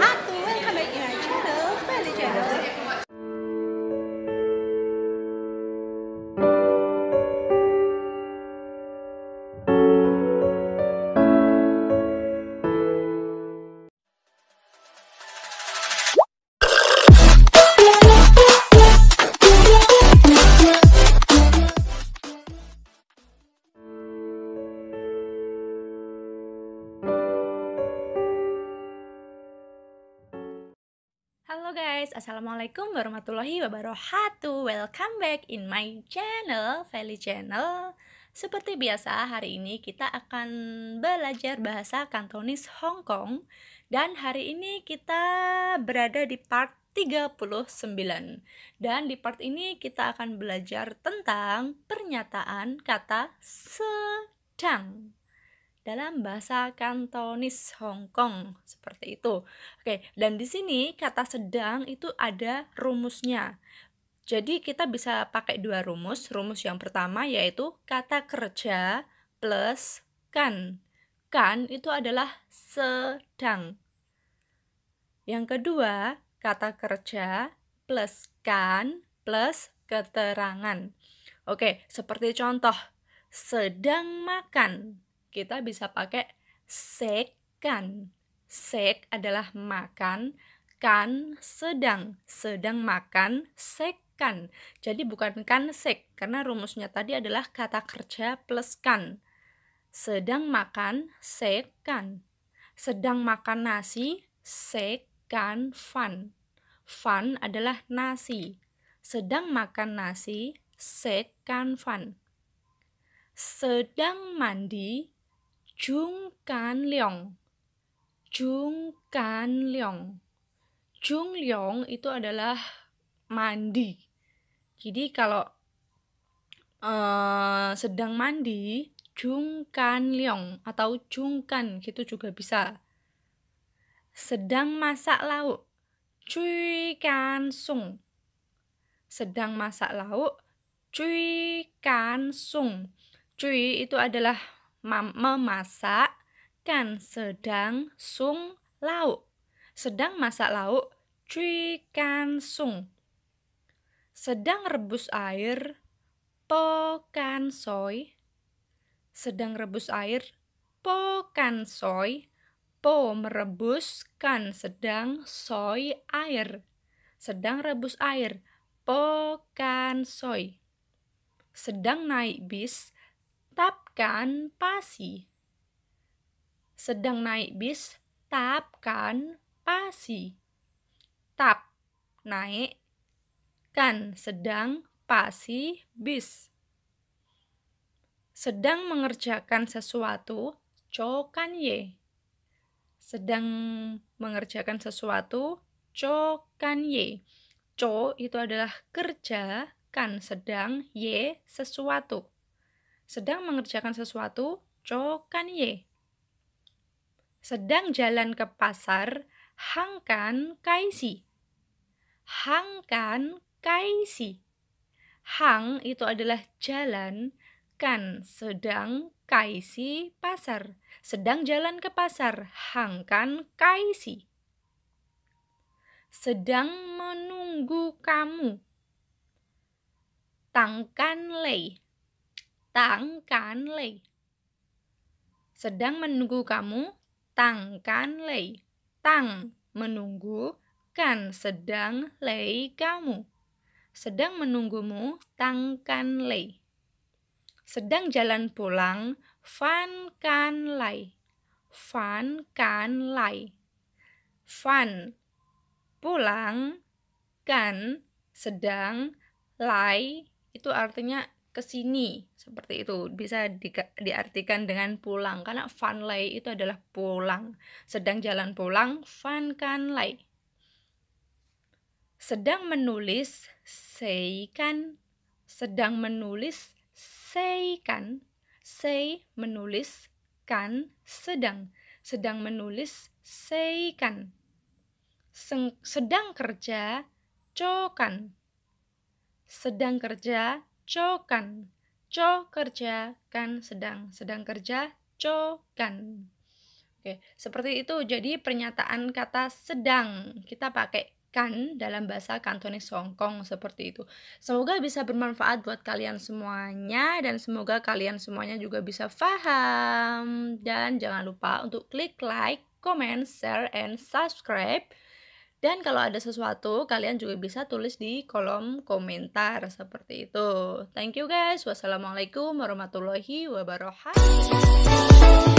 啊！Halo guys, Assalamualaikum warahmatullahi wabarakatuh Welcome back in my channel, Feli Channel Seperti biasa, hari ini kita akan belajar bahasa Kantonis Hong Kong Dan hari ini kita berada di part 39 Dan di part ini kita akan belajar tentang pernyataan kata sedang dalam bahasa Kantonis Hong Kong seperti itu. Oke, dan di sini kata sedang itu ada rumusnya. Jadi kita bisa pakai dua rumus. Rumus yang pertama yaitu kata kerja plus kan. Kan itu adalah sedang. Yang kedua, kata kerja plus kan plus keterangan. Oke, seperti contoh sedang makan kita bisa pakai sekan. Sek adalah makan, kan sedang, sedang makan sekan. Jadi bukan kan sek karena rumusnya tadi adalah kata kerja plus kan. Sedang makan sekan. Sedang makan nasi sekan fun. Fun adalah nasi. Sedang makan nasi sekan fun. Sedang mandi Jung Kan Leong. Jung Kan Leong. Jung Leong itu adalah mandi. Jadi kalau uh, sedang mandi, Jung Kan Leong atau Jung Kan gitu juga bisa. Sedang masak lauk, Cui Kan Sung. Sedang masak lauk, Cui Kan Sung. Cui itu adalah memasak kan sedang sung lauk. Sedang masak lauk cui kan sung. Sedang rebus air po kan soy. Sedang rebus air po kan soy. Po merebus kan sedang soy air. Sedang rebus air po kan soy. Sedang naik bis tap tapkan pasi. Sedang naik bis, tapkan pasi. Tap, naik, kan sedang pasi bis. Sedang mengerjakan sesuatu, cokan ye. Sedang mengerjakan sesuatu, cokan ye. Co itu adalah kerja, kan sedang, ye sesuatu sedang mengerjakan sesuatu cokan ye. Sedang jalan ke pasar hangkan kaisi. Hangkan kaisi. Hang itu adalah jalan, kan sedang kaisi pasar. Sedang jalan ke pasar, hangkan kaisi. Sedang menunggu kamu. Tangkan lei tang kan lei. Sedang menunggu kamu tang kan lei. Tang menunggu kan sedang lei kamu. Sedang menunggumu tang kan lei. Sedang jalan pulang fan kan lai. Fan kan lai. Fan pulang kan sedang lai itu artinya ke sini seperti itu bisa di, diartikan dengan pulang karena fun lay itu adalah pulang sedang jalan pulang fun kan lay sedang menulis seikan sedang menulis seikan sei menulis kan sedang sedang menulis seikan sedang kerja cokan sedang kerja cokan. Co kerja, kan sedang, sedang kerja, cokan. Oke, seperti itu. Jadi pernyataan kata sedang kita pakai kan dalam bahasa Kantonis Hongkong seperti itu. Semoga bisa bermanfaat buat kalian semuanya dan semoga kalian semuanya juga bisa paham. Dan jangan lupa untuk klik like, comment, share, and subscribe. Dan kalau ada sesuatu, kalian juga bisa tulis di kolom komentar seperti itu. Thank you guys. Wassalamualaikum warahmatullahi wabarakatuh.